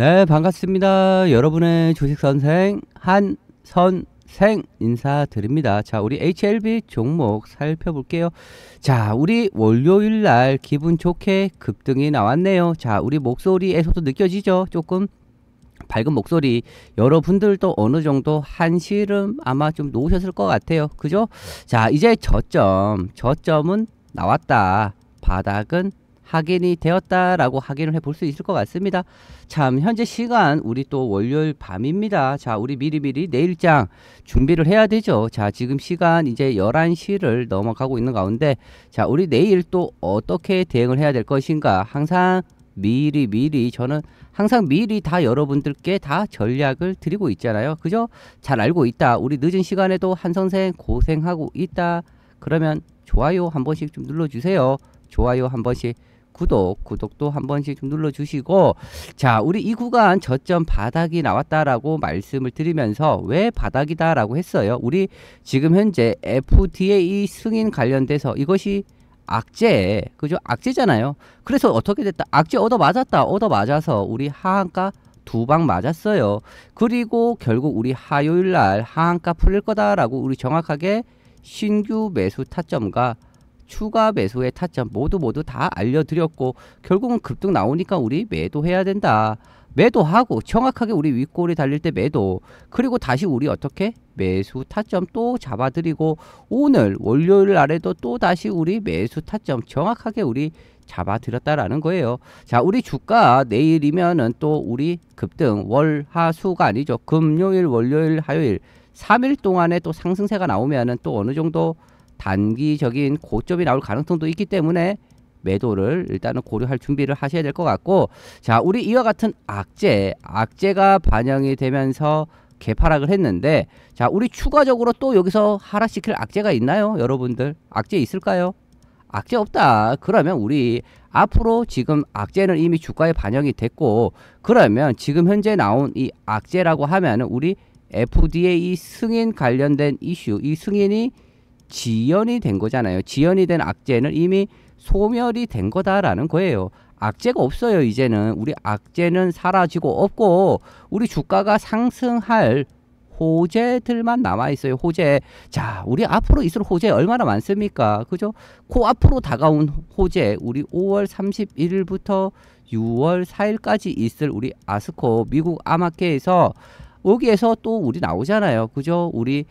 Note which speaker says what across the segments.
Speaker 1: 네, 반갑습니다. 여러분의 주식 선생 한 선생 인사드립니다. 자, 우리 HLB 종목 살펴볼게요. 자, 우리 월요일 날 기분 좋게 급등이 나왔네요. 자, 우리 목소리에서도 느껴지죠? 조금 밝은 목소리 여러분들도 어느 정도 한시름 아마 좀 놓으셨을 것 같아요. 그죠? 자, 이제 저점, 저점은 나왔다. 바닥은 확인이 되었다라고 확인을 해볼 수 있을 것 같습니다. 참 현재 시간 우리 또 월요일 밤입니다. 자 우리 미리미리 내일장 준비를 해야 되죠. 자 지금 시간 이제 11시를 넘어가고 있는 가운데 자 우리 내일 또 어떻게 대응을 해야 될 것인가 항상 미리 미리 저는 항상 미리 다 여러분들께 다 전략을 드리고 있잖아요. 그죠? 잘 알고 있다. 우리 늦은 시간에도 한 선생 고생하고 있다. 그러면 좋아요 한 번씩 좀 눌러주세요. 좋아요 한 번씩 구독, 구독도 한 번씩 좀 눌러주시고 자 우리 이 구간 저점 바닥이 나왔다라고 말씀을 드리면서 왜 바닥이다라고 했어요. 우리 지금 현재 FDA 승인 관련돼서 이것이 악재 그죠 악재잖아요 그래서 어떻게 됐다 악재 얻어 맞았다 얻어 맞아서 우리 하한가 두 방 맞았어요 그리고 결국 우리 화요일날 하한가 풀릴 거다라고 우리 정확하게 신규 매수 타점과 추가 매수의 타점 모두 모두 다 알려드렸고 결국은 급등 나오니까 우리 매도해야 된다. 매도하고 정확하게 우리 윗골이 달릴 때 매도 그리고 다시 우리 어떻게 매수 타점 또 잡아드리고 오늘 월요일 날에도 또 다시 우리 매수 타점 정확하게 우리 잡아드렸다라는 거예요. 자, 우리 주가 내일이면은 또 우리 급등 월, 하, 수가 아니죠. 금요일, 월요일, 화요일 3일 동안에 또 상승세가 나오면은 또 어느 정도 단기적인 고점이 나올 가능성도 있기 때문에 매도를 일단은 고려할 준비를 하셔야 될 것 같고 자 우리 이와 같은 악재 악재가 반영이 되면서 개파락을 했는데 자 우리 추가적으로 또 여기서 하락시킬 악재가 있나요 여러분들 악재 있을까요 악재 없다 그러면 우리 앞으로 지금 악재는 이미 주가에 반영이 됐고 그러면 지금 현재 나온 이 악재라고 하면은 우리 FDA 승인 관련된 이슈 이 승인이 지연이 된 거잖아요. 지연이 된 악재는 이미 소멸이 된 거다라는 거예요. 악재가 없어요. 이제는 우리 악재는 사라지고 없고 우리 주가가 상승할 호재들만 남아 있어요. 호재. 자, 우리 앞으로 있을 호재 얼마나 많습니까? 그죠? 코앞으로 그 다가온 호재. 우리 5월 31일부터 6월 4일까지 있을 우리 아스코 미국 아마케에서 여기에서 또 우리 나오잖아요. 그죠? 우리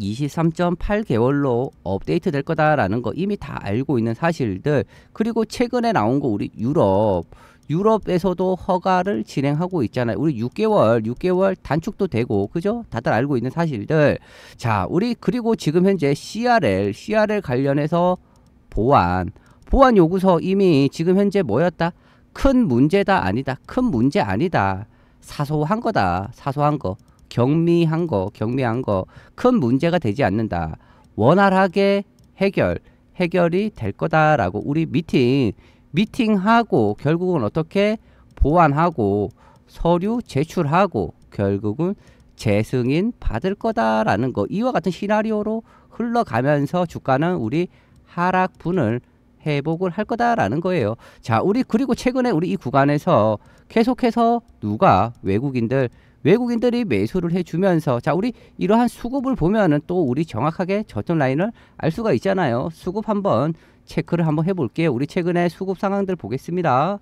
Speaker 1: 23.8개월로 업데이트 될 거다라는 거 이미 다 알고 있는 사실들 그리고 최근에 나온 거 우리 유럽 유럽에서도 허가를 진행하고 있잖아요. 우리 6개월, 6개월 단축도 되고, 그죠? 다들 알고 있는 사실들. 자, 우리 그리고 지금 현재 CRL, CRL 관련해서 보완, 보완 요구서 이미 지금 현재 뭐였다? 큰 문제다 아니다. 큰 문제 아니다. 사소한 거다. 사소한 거. 경미한 거, 경미한 거 큰 문제가 되지 않는다. 원활하게 해결, 해결이 될 거다라고 우리 미팅, 미팅하고 결국은 어떻게 보완하고 서류 제출하고 결국은 재승인 받을 거다라는 거 이와 같은 시나리오로 흘러가면서 주가는 우리 하락분을 회복을 할 거다라는 거예요. 자, 우리 그리고 최근에 우리 이 구간에서 계속해서 누가 외국인들 외국인들이 매수를 해주면서 자 우리 이러한 수급을 보면은 또 우리 정확하게 저점 라인을 알 수가 있잖아요. 수급 한번 체크를 한번 해볼게요. 우리 최근에 수급 상황들 보겠습니다.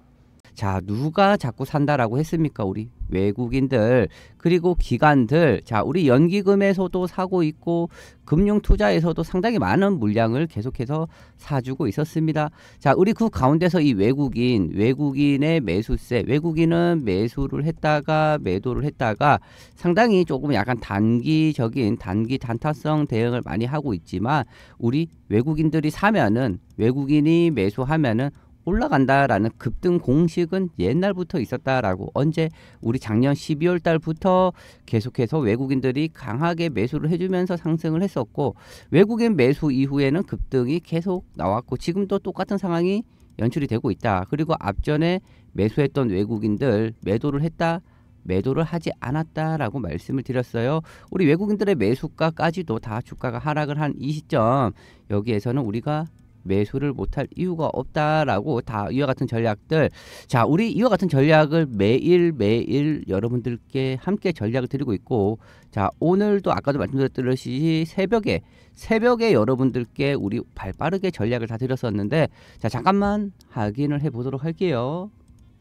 Speaker 1: 자 누가 자꾸 산다라고 했습니까 우리 외국인들 그리고 기관들 자 우리 연기금에서도 사고 있고 금융투자에서도 상당히 많은 물량을 계속해서 사주고 있었습니다 자 우리 그 가운데서 이 외국인 외국인의 매수세 외국인은 매수를 했다가 매도를 했다가 상당히 조금 약간 단기적인 단기 단타성 대응을 많이 하고 있지만 우리 외국인들이 사면은 외국인이 매수하면은 올라간다라는 급등 공식은 옛날부터 있었다라고 언제 우리 작년 12월 달부터 계속해서 외국인들이 강하게 매수를 해주면서 상승을 했었고 외국인 매수 이후에는 급등이 계속 나왔고 지금도 똑같은 상황이 연출이 되고 있다. 그리고 앞전에 매수했던 외국인들 매도를 했다. 매도를 하지 않았다라고 말씀을 드렸어요. 우리 외국인들의 매수가까지도 다 주가가 하락을 한 이 시점 여기에서는 우리가 매수를 못할 이유가 없다라고 다 이와 같은 전략들 자 우리 이와 같은 전략을 매일 매일 여러분들께 함께 전략을 드리고 있고 자 오늘도 아까도 말씀드렸듯이 새벽에 새벽에 여러분들께 우리 발빠르게 전략을 다 드렸었는데 자 잠깐만 확인을 해보도록 할게요.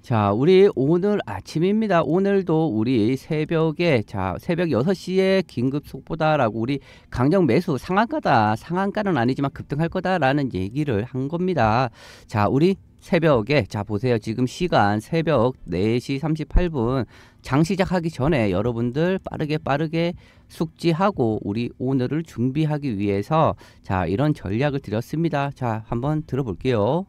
Speaker 1: 자, 우리 오늘 아침입니다. 오늘도 우리 새벽에 자, 새벽 6 시에 긴급 속보다라고 우리 강정 매수 상한가다. 상한가는 아니지만 급등할 거다라는 얘기를 한 겁니다. 자, 우리 새벽에 자 보세요 지금 시간 새벽 4시 38분 장 시작하기 전에 여러분들 빠르게 빠르게 숙지하고 우리 오늘을 준비하기 위해서 자 이런 전략을 드렸습니다 자 한번 들어볼게요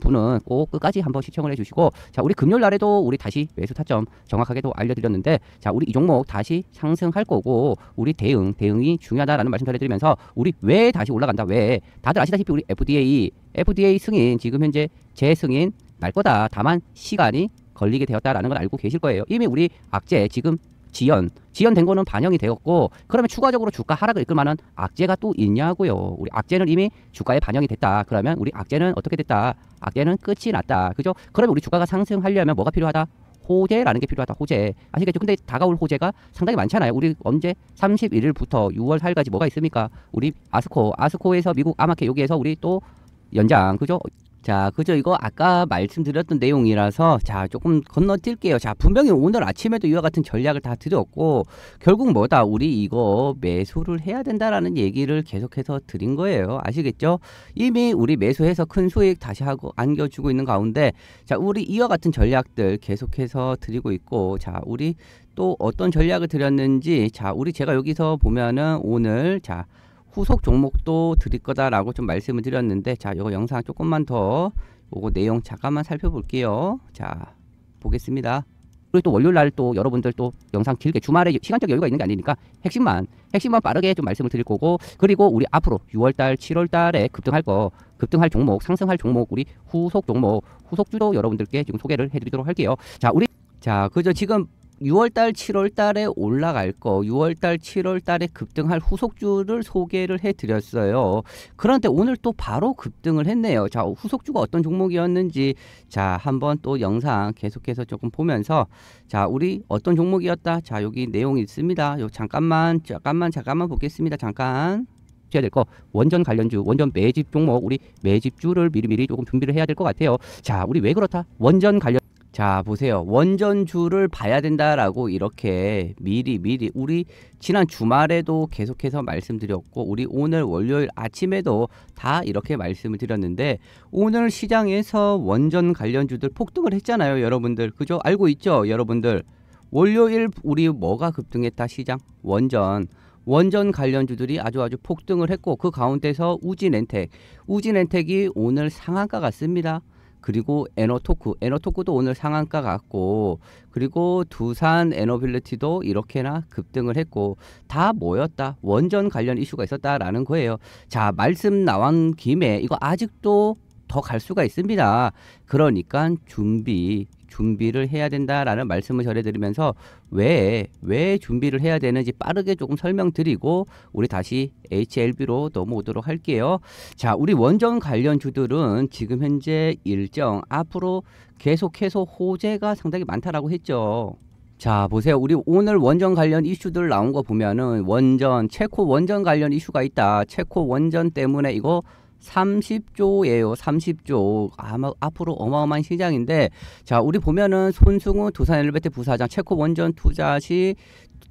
Speaker 1: 분은 꼭 끝까지 한번 시청을 해주시고 자 우리 금요일 날에도 우리 다시 매수 타점 정확하게도 알려드렸는데 자 우리 이 종목 다시 상승할 거고 우리 대응 대응이 중요하다라는 말씀 전해드리면서 우리 왜 다시 올라간다 왜 다들 아시다시피 우리 FDA FDA 승인 지금 현재 재승인 날 거다 다만 시간이 걸리게 되었다라는 걸 알고 계실 거예요 이미 우리 악재 지금 지연 지연된 거는 반영이 되었고 그러면 추가적으로 주가 하락을 이끌 만한 악재가 또 있냐고요. 우리 악재는 이미 주가에 반영이 됐다. 그러면 우리 악재는 어떻게 됐다. 악재는 끝이 났다. 그죠? 그러면 우리 주가가 상승하려면 뭐가 필요하다? 호재라는 게 필요하다. 호재. 아시겠죠? 근데 다가올 호재가 상당히 많잖아요. 우리 언제 31일부터 6월 4일까지 뭐가 있습니까? 우리 아스코, 아스코에서 미국 아마케 여기에서 우리 또 연장, 그죠? 자, 그죠? 이거 아까 말씀드렸던 내용이라서 자, 조금 건너뛸게요. 자, 분명히 오늘 아침에도 이와 같은 전략을 다 드렸고 결국 뭐다? 우리 이거 매수를 해야 된다라는 얘기를 계속해서 드린 거예요. 아시겠죠? 이미 우리 매수해서 큰 수익 다시 하고 안겨주고 있는 가운데 자, 우리 이와 같은 전략들 계속해서 드리고 있고 자, 우리 또 어떤 전략을 드렸는지 자, 우리 제가 여기서 보면은 오늘 자, 후속 종목도 드릴 거다라고 좀 말씀을 드렸는데 자 이거 영상 조금만 더 요거 내용 잠깐만 살펴볼게요 자 보겠습니다 그리고 또 월요일 날 또 여러분들 또 영상 길게 주말에 시간적 여유가 있는 게 아니니까 핵심만 핵심만 빠르게 좀 말씀을 드릴 거고 그리고 우리 앞으로 6월 달 7월 달에 급등할 거 급등할 종목 상승할 종목 우리 후속 종목 후속주도 여러분들께 지금 소개를 해드리도록 할게요 자 우리 자 그저 지금 6월달, 7월달에 올라갈 거, 6월달, 7월달에 급등할 후속주를 소개를 해드렸어요. 그런데 오늘 또 바로 급등을 했네요. 자, 후속주가 어떤 종목이었는지 자 한번 또 영상 계속해서 조금 보면서 자 우리 어떤 종목이었다. 자 여기 내용이 있습니다. 요 잠깐만, 잠깐만, 잠깐만 보겠습니다. 잠깐. 해야 될거 원전 관련주 원전 매집 종목 우리 매집주를 미리미리 조금 준비를 해야 될 것 같아요 자 우리 왜 그렇다 원전 관련 자 보세요 원전주를 봐야 된다라고 이렇게 미리 미리 우리 지난 주말에도 계속해서 말씀드렸고 우리 오늘 월요일 아침에도 다 이렇게 말씀을 드렸는데 오늘 시장에서 원전 관련주들 폭등을 했잖아요 여러분들 그죠 알고 있죠 여러분들 월요일 우리 뭐가 급등했다 시장 원전 원전 관련주들이 아주 아주 폭등을 했고 그 가운데서 우진엔텍 우진엔텍이 오늘 상한가 같습니다 그리고 에너토크, 에너토크도 오늘 상한가 갔고 그리고 두산 에너빌리티도 이렇게나 급등을 했고 다 모였다. 원전 관련 이슈가 있었다라는 거예요. 자, 말씀 나온 김에 이거 아직도 더갈 수가 있습니다. 그러니까 준비 준비를 해야 된다라는 말씀을 전해드리면서 왜, 왜 준비를 해야 되는지 빠르게 조금 설명드리고 우리 다시 HLB로 넘어오도록 할게요. 자, 우리 원전 관련 주들은 지금 현재 일정, 앞으로 계속해서 호재가 상당히 많다라고 했죠. 자 보세요 우리 오늘 원전 관련 이슈들 나온 거 보면은 원전 체코 원전 관련 이슈가 있다 체코 원전 때문에 이거 30조예요. 30조. 아마 앞으로 어마어마한 시장인데 자, 우리 보면은 손승우 두산 엘리베이터 부사장 체코 원전 투자 시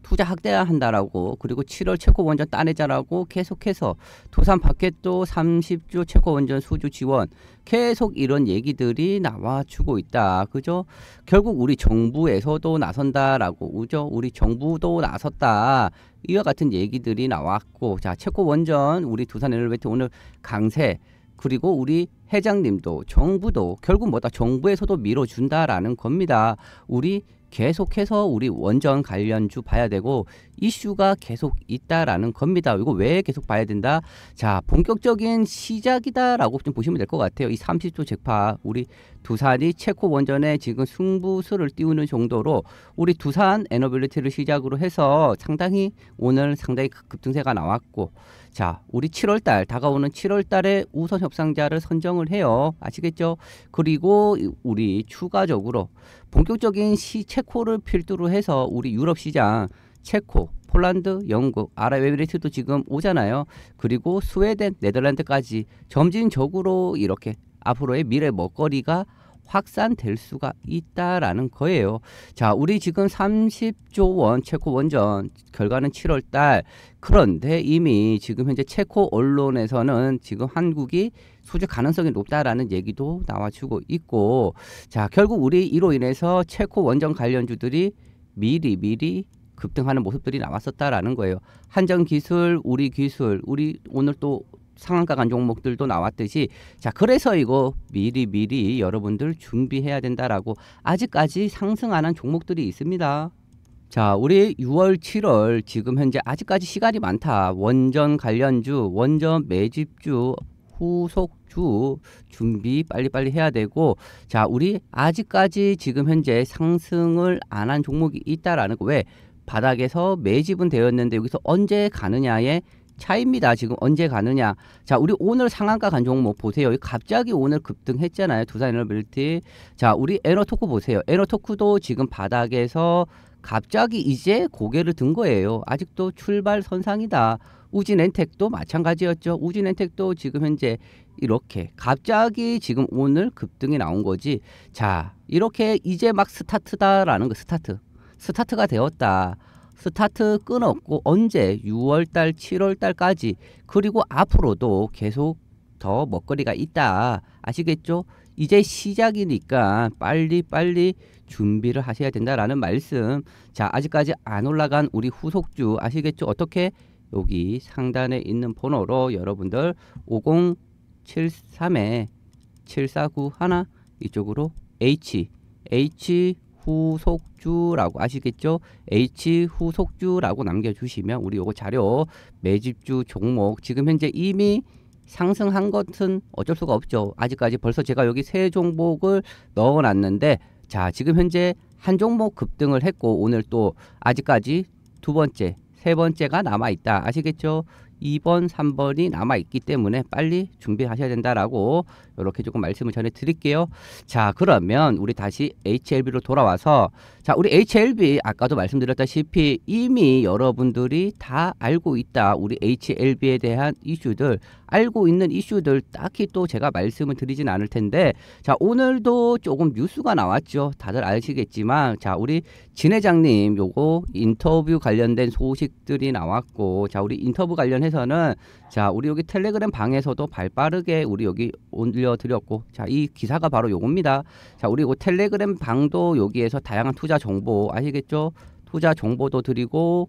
Speaker 1: 투자 확대 한다라고 그리고 7월 최고 원전 따내자라고 계속해서 도산 밖에도 30조 최고 원전 수주 지원 계속 이런 얘기들이 나와주고 있다. 그죠? 결국 우리 정부에서도 나선다라고 우죠? 우리 정부도 나섰다. 이와 같은 얘기들이 나왔고 자 최고 원전 우리 두산 엘리베이터 오늘 강세 그리고 우리 회장님도 정부도 결국 뭐다 정부에서도 밀어준다라는 겁니다. 우리 계속해서 우리 원전 관련주 봐야 되고 이슈가 계속 있다라는 겁니다. 이거 왜 계속 봐야 된다? 자, 본격적인 시작이다라고 좀 보시면 될 것 같아요. 이 30조 잭파 우리 두산이 체코 원전에 지금 승부수를 띄우는 정도로 우리 두산 에너빌리티를 시작으로 해서 상당히 오늘 상당히 급등세가 나왔고 자, 우리 7월 달 다가오는 7월 달에 우선 협상자를 선정을 해요. 아시겠죠? 그리고 우리 추가적으로 본격적인 시 체코를 필두로 해서 우리 유럽 시장 체코, 폴란드, 영국, 아랍에미리트도 지금 오잖아요. 그리고 스웨덴, 네덜란드까지 점진적으로 이렇게 앞으로의 미래 먹거리가 확산될 수가 있다라는 거예요. 자, 우리 지금 30조 원 체코 원전 결과는 7월 달. 그런데 이미 지금 현재 체코 언론에서는 지금 한국이 소재 가능성이 높다라는 얘기도 나와주고 있고, 자, 결국 우리 이로 인해서 체코 원전 관련주들이 미리 미리 급등하는 모습들이 나왔었다라는 거예요. 한정 기술, 우리 기술, 우리 오늘 또 상한가 간 종목들도 나왔듯이 자 그래서 이거 미리 미리 여러분들 준비해야 된다라고 아직까지 상승 안한 종목들이 있습니다. 자 우리 6월 7월 지금 현재 아직까지 시간이 많다. 원전 관련주, 원전 매집주, 후속주 준비 빨리빨리 해야 되고 자 우리 아직까지 지금 현재 상승을 안한 종목이 있다라는 거 왜 바닥에서 매집은 되었는데 여기서 언제 가느냐에 차입니다. 지금 언제 가느냐. 자, 우리 오늘 상한가 간 종목 보세요. 갑자기 오늘 급등했잖아요. 두산에너빌티. 자, 우리 에너토크 보세요. 에너토크도 지금 바닥에서 갑자기 이제 고개를 든 거예요. 아직도 출발 선상이다. 우진엔텍도 마찬가지였죠. 우진엔텍도 지금 현재 이렇게 갑자기 지금 오늘 급등이 나온 거지. 자, 이렇게 이제 막 스타트다라는 거 스타트. 스타트가 되었다. 스타트 끊었고 언제 6월달, 7월달까지 그리고 앞으로도 계속 더 먹거리가 있다. 아시겠죠? 이제 시작이니까 빨리 빨리 준비를 하셔야 된다라는 말씀. 자, 아직까지 안 올라간 우리 후속주 아시겠죠? 어떻게 여기 상단에 있는 번호로 여러분들 5073에 749 1 이쪽으로 H H 후속주라고 아시겠죠? H 후속주라고 남겨주시면 우리 요거 자료 매집주 종목 지금 현재 이미 상승한 것은 어쩔 수가 없죠. 아직까지 벌써 제가 여기 세 종목을 넣어놨는데 자 지금 현재 한 종목 급등을 했고 오늘 또 아직까지 두 번째 세 번째가 남아있다 아시겠죠? 2번, 3번이 남아 있기 때문에 빨리 준비하셔야 된다라고 이렇게 조금 말씀을 전해 드릴게요. 자, 그러면 우리 다시 HLB로 돌아와서 자, 우리 HLB 아까도 말씀드렸다시피 이미 여러분들이 다 알고 있다. 우리 HLB에 대한 이슈들 알고 있는 이슈들 딱히 또 제가 말씀을 드리진 않을 텐데 자, 오늘도 조금 뉴스가 나왔죠. 다들 아시겠지만 자, 우리 진 회장님 요거 인터뷰 관련된 소식들이 나왔고 자, 우리 인터뷰 관련해서는 자, 우리 여기 텔레그램 방에서도 발빠르게 우리 여기 올려 드렸고 자, 이 기사가 바로 요겁니다. 자, 우리 요 텔레그램 방도 여기에서 다양한 투자 투자 정보 아시겠죠? 투자 정보도 드리고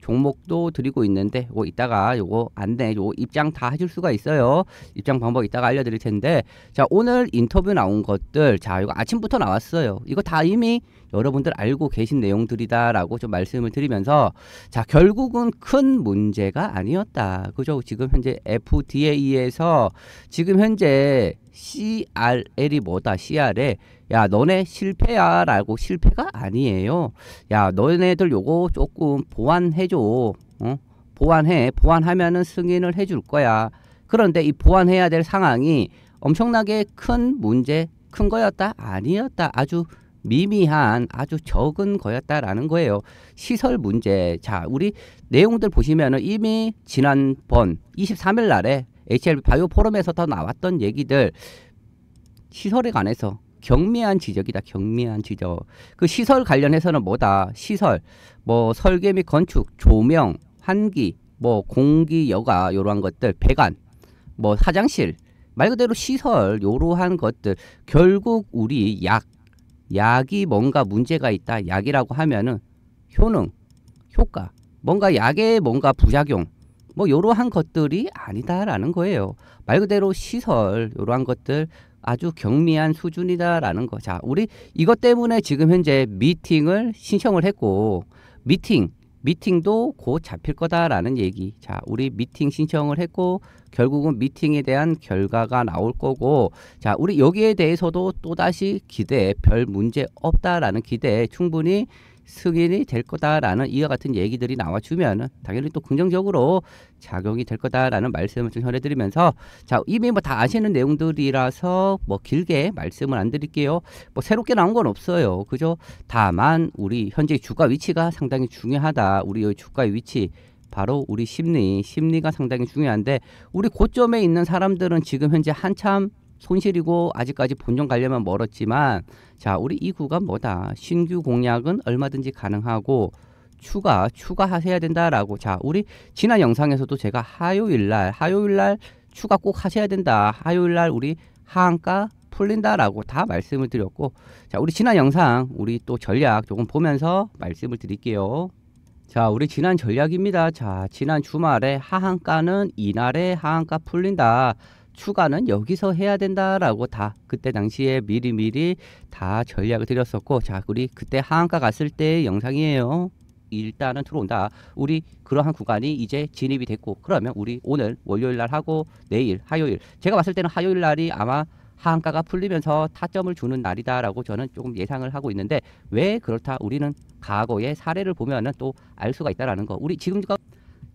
Speaker 1: 종목도 드리고 있는데 이거 뭐 이따가 이거 안내 요 입장 다 해줄 수가 있어요 입장 방법 이따가 알려드릴 텐데 자 오늘 인터뷰 나온 것들 자 이거 아침부터 나왔어요 이거 다 이미 여러분들 알고 계신 내용들이다라고 좀 말씀을 드리면서 자 결국은 큰 문제가 아니었다 그죠 지금 현재 FDA에서 지금 현재 CRL이 뭐다 CR에 야 너네 실패야 라고 실패가 아니에요 야 너네들 요거 조금 보완해줘 어? 보완해 보완하면은 승인을 해줄 거야 그런데 이 보완해야 될 상황이 엄청나게 큰 문제 큰 거였다 아니었다 아주 미미한 아주 적은 거였다라는 거예요. 시설 문제. 자, 우리 내용들 보시면은 이미 지난번 23일 날에 HLB 바이오 포럼에서 더 나왔던 얘기들 시설에 관해서 경미한 지적이다. 경미한 지적. 그 시설 관련해서는 뭐다? 시설, 뭐 설계 및 건축, 조명, 환기, 뭐 공기 여가 요러한 것들, 배관, 뭐 화장실 말 그대로 시설 요러한 것들 결국 우리 약 약이 뭔가 문제가 있다. 약이라고 하면은 효능, 효과, 뭔가 약에 뭔가 부작용 뭐 요러한 것들이 아니다라는 거예요. 말 그대로 시설 요러한 것들 아주 경미한 수준이다라는 거. 자, 우리 이것 때문에 지금 현재 미팅을 신청을 했고 미팅 미팅도 곧 잡힐 거다라는 얘기. 자, 우리 미팅 신청을 했고 결국은 미팅에 대한 결과가 나올 거고 자, 우리 여기에 대해서도 또다시 기대 별 문제 없다라는 기대 충분히 승인이 될 거다라는 이와 같은 얘기들이 나와주면은 당연히 또 긍정적으로 작용이 될 거다라는 말씀을 좀 전해드리면서 자 이미 뭐 다 아시는 내용들이라서 뭐 길게 말씀을 안 드릴게요. 뭐 새롭게 나온 건 없어요. 그죠? 다만 우리 현재 주가 위치가 상당히 중요하다. 우리 주가 위치 바로 우리 심리, 심리가 상당히 중요한데 우리 고점에 있는 사람들은 지금 현재 한참 손실이고 아직까지 본전 관련만 멀었지만 자 우리 이 구간 뭐다 신규 공략은 얼마든지 가능하고 추가 추가하셔야 된다라고 자 우리 지난 영상에서도 제가 화요일날 화요일날 추가 꼭 하셔야 된다 화요일날 우리 하한가 풀린다라고 다 말씀을 드렸고 자 우리 지난 영상 우리 또 전략 조금 보면서 말씀을 드릴게요 자 우리 지난 전략입니다 자 지난 주말에 하한가는 이날에 하한가 풀린다 추가는 여기서 해야 된다라고 다 그때 당시에 미리미리 다 전략을 드렸었고 자 우리 그때 하한가 갔을 때 영상이에요 일단은 들어온다 우리 그러한 구간이 이제 진입이 됐고 그러면 우리 오늘 월요일날 하고 내일 화요일 제가 봤을 때는 화요일날이 아마 하한가가 풀리면서 타점을 주는 날이다라고 저는 조금 예상을 하고 있는데 왜 그렇다 우리는 과거의 사례를 보면은 또 알 수가 있다라는 거 우리 지금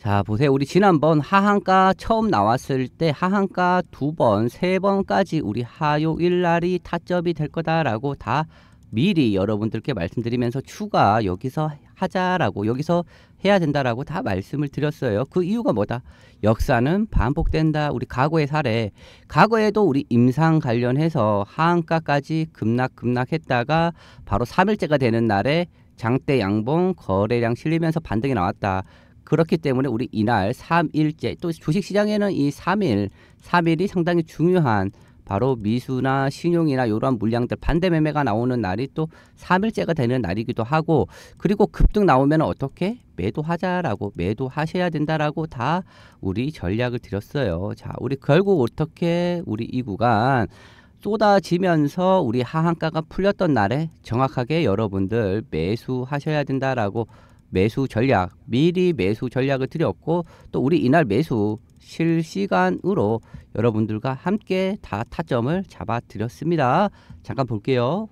Speaker 1: 자 보세요 우리 지난번 하한가 처음 나왔을 때 하한가 두번세 번까지 우리 하요일 날이 타점이 될 거다 라고 다 미리 여러분들께 말씀드리면서 추가 여기서 하자라고 여기서 해야 된다라고 다 말씀을 드렸어요. 그 이유가 뭐다? 역사는 반복된다. 우리 과거의 사례. 과거에도 우리 임상 관련해서 하한가까지 급락급락했다가 바로 삼일째가 되는 날에 장대 양봉 거래량 실리면서 반등이 나왔다. 그렇기 때문에 우리 이날 삼일째또 주식시장에는 이삼일삼일이 상당히 중요한 바로 미수나 신용이나 이러한 물량들 반대 매매가 나오는 날이 또삼일째가 되는 날이기도 하고 그리고 급등 나오면 어떻게 매도하자라고 매도하셔야 된다라고 다 우리 전략을 드렸어요. 자, 우리 결국 어떻게 우리 이 구간 쏟아지면서 우리 하한가가 풀렸던 날에 정확하게 여러분들 매수하셔야 된다라고 매수 전략, 미리 매수 전략을 드렸고 또 우리 이날 매수 실시간으로 여러분들과 함께 다 타점을 잡아 드렸습니다. 잠깐 볼게요.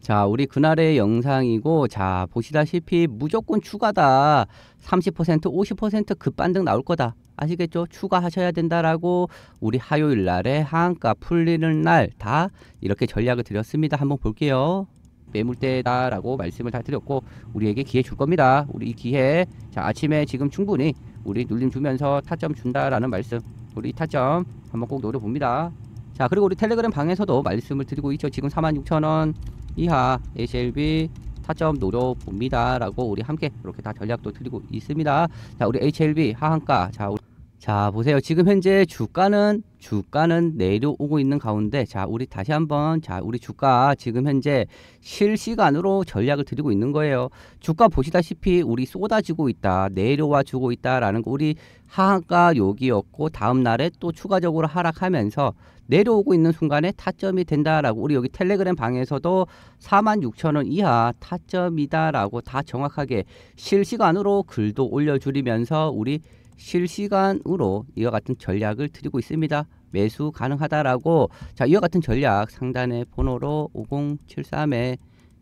Speaker 1: 자, 우리 그날의 영상이고 자, 보시다시피 무조건 추가다. 30% 50% 급반등 나올 거다. 아시겠죠? 추가하셔야 된다라고 우리 화요일 날에 한가 풀리는 날 다 이렇게 전략을 드렸습니다. 한번 볼게요. 매물대다라고 말씀을 다 드렸고 우리에게 기회 줄 겁니다. 우리 이 기회 자 아침에 지금 충분히 우리 눌림 주면서 타점 준다라는 말씀 우리 타점 한번 꼭 노려봅니다. 자 그리고 우리 텔레그램 방에서도 말씀을 드리고 있죠. 지금 46,000원 이하 HLB 타점 노려봅니다. 라고 우리 함께 이렇게 다 전략도 드리고 있습니다. 자 우리 HLB 하한가 자 우리 자 보세요 지금 현재 주가는 주가는 내려오고 있는 가운데 자 우리 다시 한번 자 우리 주가 지금 현재 실시간으로 전략을 드리고 있는 거예요 주가 보시다시피 우리 쏟아지고 있다 내려와 주고 있다라는 거 우리 하가 여기였고 다음날에 또 추가적으로 하락하면서 내려오고 있는 순간에 타점이 된다라고 우리 여기 텔레그램 방에서도 46,000원 이하 타점이다라고 다 정확하게 실시간으로 글도 올려주리면서 우리 실시간으로 이와 같은 전략을 드리고 있습니다. 매수 가능하다라고 자 이와 같은 전략 상단의 번호로 5073에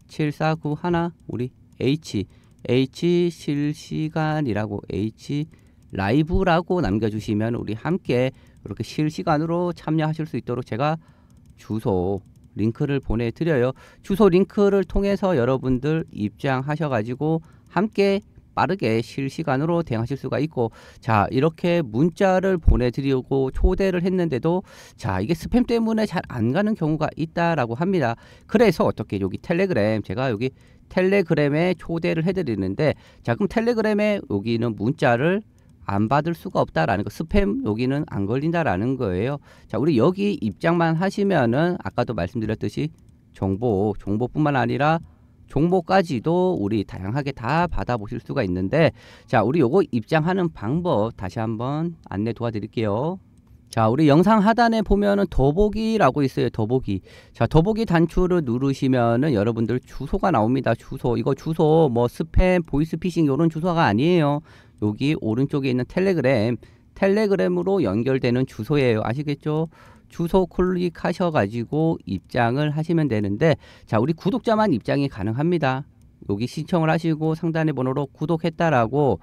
Speaker 1: 7491 우리 H H 실시간이라고 H 라이브라고 남겨주시면 우리 함께 이렇게 실시간으로 참여하실 수 있도록 제가 주소 링크를 보내드려요. 주소 링크를 통해서 여러분들 입장하셔가지고 함께 빠르게 실시간으로 대응하실 수가 있고 자 이렇게 문자를 보내드리고 초대를 했는데도 자 이게 스팸 때문에 잘 안 가는 경우가 있다라고 합니다. 그래서 어떻게 여기 텔레그램 제가 여기 텔레그램에 초대를 해드리는데 자 그럼 텔레그램에 여기는 문자를 안 받을 수가 없다라는 거 스팸 여기는 안 걸린다라는 거예요 자 우리 여기 입장만 하시면은 아까도 말씀드렸듯이 정보 정보뿐만 아니라 종목까지도 우리 다양하게 다 받아보실 수가 있는데 자 우리 요거 입장하는 방법 다시 한번 안내 도와드릴게요 자 우리 영상 하단에 보면은 더보기라고 있어요 더보기 자 더보기 단추를 누르시면은 여러분들 주소가 나옵니다 주소 이거 주소 뭐 스팸 보이스피싱 요런 주소가 아니에요 여기 오른쪽에 있는 텔레그램 텔레그램으로 연결되는 주소예요 아시겠죠 주소 클릭하셔가지고 입장을 하시면 되는데 자 우리 구독자만 입장이 가능합니다. 여기 신청을 하시고 상단의 번호로 구독했다라고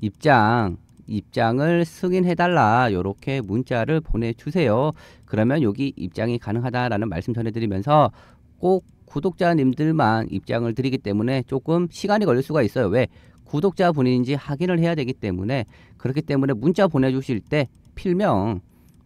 Speaker 1: 입장 입장을 승인해달라 이렇게 문자를 보내주세요. 그러면 여기 입장이 가능하다라는 말씀 전해드리면서 꼭 구독자님들만 입장을 드리기 때문에 조금 시간이 걸릴 수가 있어요. 왜? 구독자분인지 확인을 해야 되기 때문에 그렇기 때문에 문자 보내주실 때 필명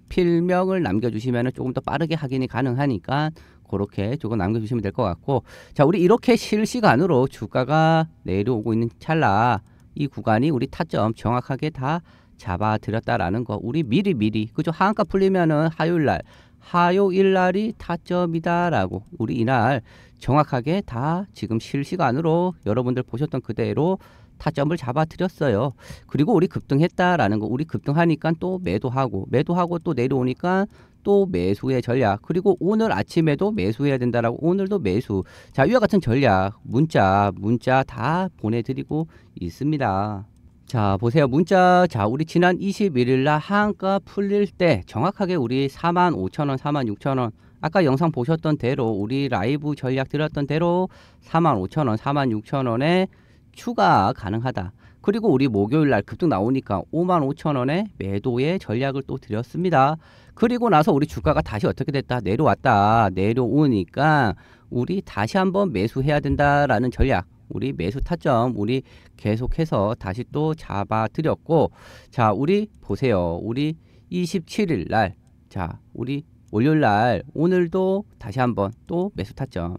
Speaker 1: 필명을 남겨주시면 조금 더 빠르게 확인이 가능하니까 그렇게 조금 남겨주시면 될 것 같고 자 우리 이렇게 실시간으로 주가가 내려오고 있는 찰나 이 구간이 우리 타점 정확하게 다 잡아드렸다라는 거 우리 미리 미리 그죠 하한가 풀리면은 화요일날 화요일날이 타점이다라고 우리 이날 정확하게 다 지금 실시간으로 여러분들 보셨던 그대로 타점을 잡아드렸어요. 그리고 우리 급등했다라는 거 우리 급등하니까 또 매도하고 매도하고 또 내려오니까 또 매수의 전략 그리고 오늘 아침에도 매수해야 된다라고 오늘도 매수 자 위와 같은 전략 문자 문자 다 보내드리고 있습니다. 자 보세요 문자 자 우리 지난 21일날 한가 풀릴 때 정확하게 우리 4 5 0 0 0원4 6 0 0 0원 아까 영상 보셨던 대로 우리 라이브 전략 드렸던 대로 45,000원, 46,000원에 추가 가능하다. 그리고 우리 목요일 날 급등 나오니까 55,000원에 매도의 전략을 또 드렸습니다. 그리고 나서 우리 주가가 다시 어떻게 됐다 내려왔다 내려오니까 우리 다시 한번 매수해야 된다라는 전략 우리 매수 타점 우리 계속해서 다시 또 잡아 드렸고 자 우리 보세요 우리 27일 날자 우리 월요일 날 오늘도 다시 한번 또 매수 타점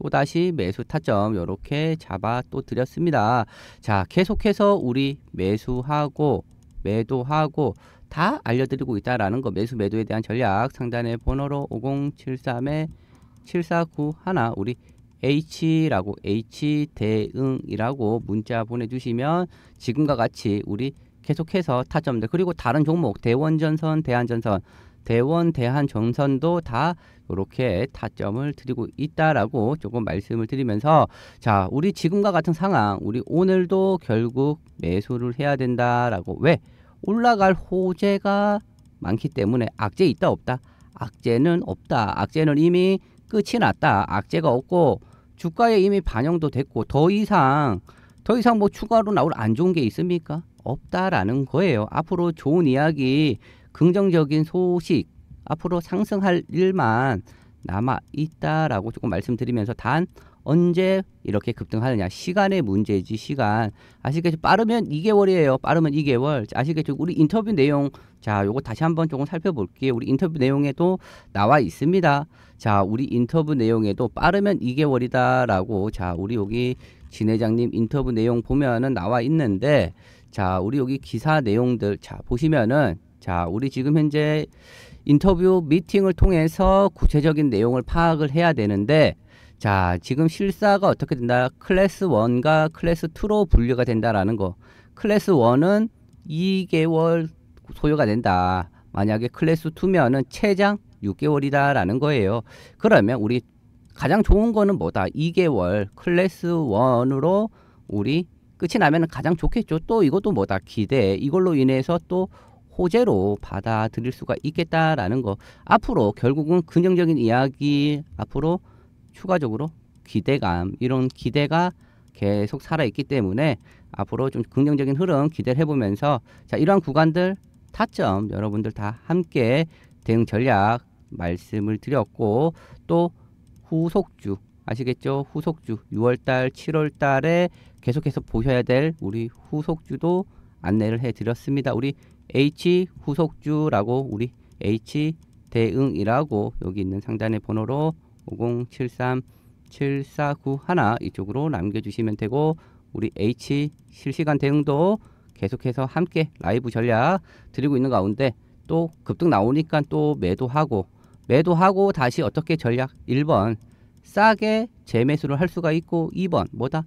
Speaker 1: 또 다시 매수 타점 이렇게 잡아 또 드렸습니다. 자 계속해서 우리 매수하고 매도하고 다 알려드리고 있다라는 거 매수 매도에 대한 전략 상단의 번호로 5073에 749 1 우리 H라고 H 대응이라고 문자 보내주시면 지금과 같이 우리 계속해서 타점들 그리고 다른 종목 대원전선 대한전선 대원 대한 정선도 다 이렇게 타점을 드리고 있다라고 조금 말씀을 드리면서 자 우리 지금과 같은 상황 우리 오늘도 결국 매수를 해야 된다라고 왜 올라갈 호재가 많기 때문에 악재 있다 없다 악재는 없다 악재는 이미 끝이 났다 악재가 없고 주가에 이미 반영도 됐고 더 이상 더 이상 뭐 추가로 나올 안 좋은 게 있습니까 없다라는 거예요 앞으로 좋은 이야기 긍정적인 소식 앞으로 상승할 일만 남아 있다라고 조금 말씀드리면서 단 언제 이렇게 급등하느냐 시간의 문제지 시간 아시겠죠 빠르면 2개월이에요 빠르면 2개월 아시겠죠 우리 인터뷰 내용 자 요거 다시 한번 조금 살펴볼게요 우리 인터뷰 내용에도 나와 있습니다 자 우리 인터뷰 내용에도 빠르면 2개월이다 라고 자 우리 여기 진 회장님 인터뷰 내용 보면은 나와 있는데 자 우리 여기 기사 내용들 자 보시면은 자, 우리 지금 현재 인터뷰 미팅을 통해서 구체적인 내용을 파악을 해야 되는데 자, 지금 실사가 어떻게 된다? 클래스 원과 클래스 투로 분류가 된다라는 거. 클래스 원은 2개월 소요가 된다. 만약에 클래스 투면은 최장 6개월이다라는 거예요. 그러면 우리 가장 좋은 거는 뭐다? 2개월 클래스 원으로 우리 끝이 나면 가장 좋겠죠. 또 이것도 뭐다? 기대. 이걸로 인해서 또 호재로 받아들일 수가 있겠다라는 거 앞으로 결국은 긍정적인 이야기 앞으로 추가적으로 기대감 이런 기대가 계속 살아있기 때문에 앞으로 좀 긍정적인 흐름 기대를 해보면서 자 이러한 구간들 타점 여러분들 다 함께 대응 전략 말씀을 드렸고 또 후속주 아시겠죠 후속주 6월달 7월달에 계속해서 보셔야 될 우리 후속주도 안내를 해드렸습니다 우리 H 후속주라고 우리 H 대응이라고 여기 있는 상단의 번호로 5073749 1 이쪽으로 남겨주시면 되고 우리 H 실시간 대응도 계속해서 함께 라이브 전략 드리고 있는 가운데 또 급등 나오니까 또 매도하고 매도하고 다시 어떻게 전략 1번 싸게 재매수를 할 수가 있고 2번 뭐다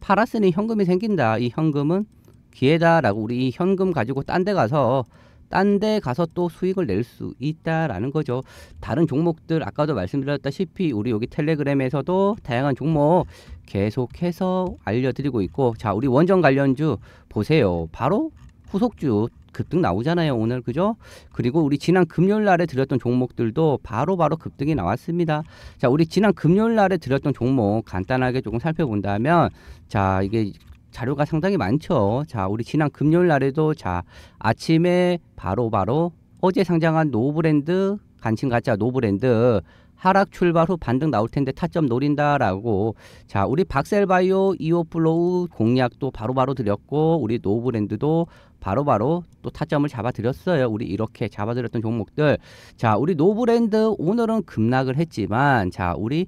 Speaker 1: 팔았으니 현금이 생긴다 이 현금은 기회다라고 우리 현금 가지고 딴 데 가서 딴 데 가서 또 수익을 낼 수 있다라는 거죠. 다른 종목들 아까도 말씀드렸다시피 우리 여기 텔레그램에서도 다양한 종목 계속해서 알려드리고 있고 자 우리 원전 관련주 보세요. 바로 후속주 급등 나오잖아요 오늘 그죠 그리고 우리 지난 금요일 날에 드렸던 종목들도 바로바로 바로 급등이 나왔습니다 자 우리 지난 금요일 날에 드렸던 종목 간단하게 조금 살펴본다면 자 이게 자료가 상당히 많죠. 자, 우리 지난 금요일 날에도 자, 아침에 바로바로 바로 어제 상장한 노브랜드 간칭 가짜 노브랜드 하락 출발 후 반등 나올 텐데 타점 노린다라고 자 우리 박셀바이오 이오플로우 공략도 바로바로 바로 드렸고 우리 노브랜드도 바로바로 바로 또 타점을 잡아드렸어요. 우리 이렇게 잡아드렸던 종목들 자 우리 노브랜드 오늘은 급락을 했지만 자 우리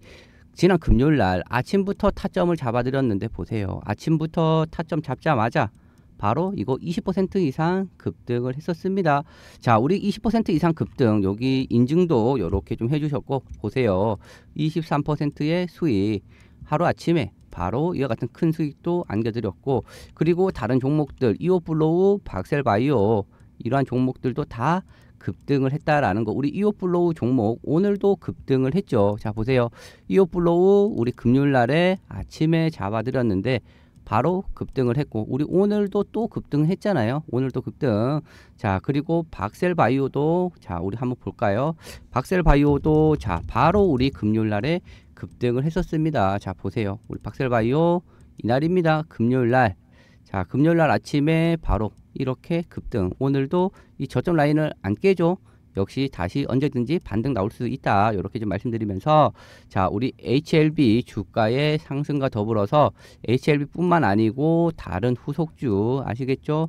Speaker 1: 지난 금요일 날 아침부터 타점을 잡아드렸는데 보세요. 아침부터 타점 잡자마자 바로 이거 20% 이상 급등을 했었습니다. 자, 우리 20% 이상 급등 여기 인증도 이렇게 좀 해주셨고 보세요. 23%의 수익 하루 아침에 바로 이와 같은 큰 수익도 안겨드렸고 그리고 다른 종목들 이오블로우 박셀바이오 이러한 종목들도 다 급등을 했다라는 거. 우리 이오플로우 종목 오늘도 급등을 했죠. 자 보세요. 이오플로우 우리 금요일 날에 아침에 잡아드렸는데 바로 급등을 했고 우리 오늘도 또 급등했잖아요. 오늘도 급등. 자 그리고 박셀바이오도 자 우리 한번 볼까요? 박셀바이오도 자 바로 우리 금요일 날에 급등을 했었습니다. 자 보세요. 우리 박셀바이오 이날입니다. 금요일 날. 자 금요일 날 아침에 바로 이렇게 급등 오늘도 이 저점 라인을 안 깨죠 역시 다시 언제든지 반등 나올 수 있다 이렇게 좀 말씀드리면서 자 우리 HLB 주가의 상승과 더불어서 HLB 뿐만 아니고 다른 후속주 아시겠죠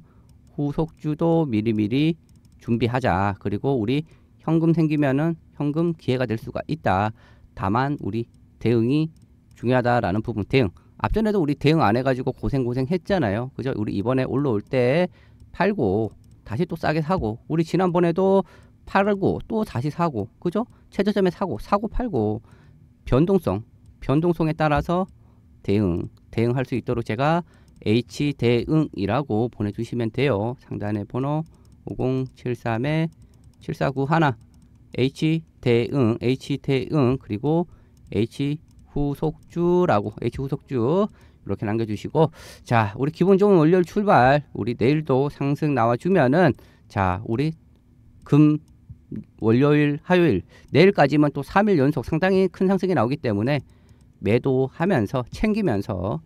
Speaker 1: 후속주도 미리미리 준비하자 그리고 우리 현금 생기면은 현금 기회가 될 수가 있다 다만 우리 대응이 중요하다라는 부분 대응 앞전에도 우리 대응 안 해가지고 고생고생 했잖아요 그죠 우리 이번에 올라올 때 팔고 다시 또 싸게 사고 우리 지난번에도 팔고 또 다시 사고 그죠? 최저점에 사고 사고 팔고 변동성 변동성에 따라서 대응 대응할 수 있도록 제가 H 대응이라고 보내주시면 돼요. 상단에 번호 5073에 749 하나 H 대응 H 대응 그리고 H 후속주라고 H 후속주 이렇게 남겨주시고 자 우리 기분 좋은 월요일 출발 우리 내일도 상승 나와주면은 자 우리 금 월요일 화요일 내일까지만 또 3일 연속 상당히 큰 상승이 나오기 때문에 매도하면서 챙기면서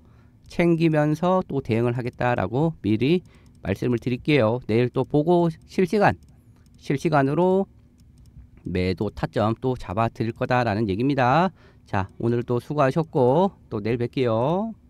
Speaker 1: 챙기면서 또 대응을 하겠다라고 미리 말씀을 드릴게요. 내일 또 보고 실시간 실시간으로 매도 타점 또 잡아 드릴 거다라는 얘기입니다. 자 오늘 도 수고하셨고 또 내일 뵐게요.